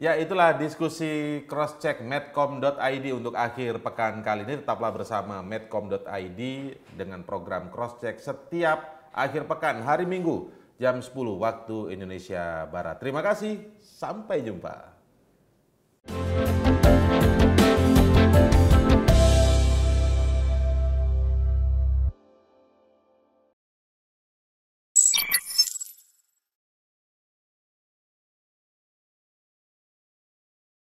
[SPEAKER 4] Ya itulah diskusi crosscheckmedcom.id untuk akhir pekan kali ini tetaplah bersama medcom.id dengan program crosscheck setiap akhir pekan hari Minggu jam 10 waktu Indonesia Barat. Terima kasih, sampai jumpa.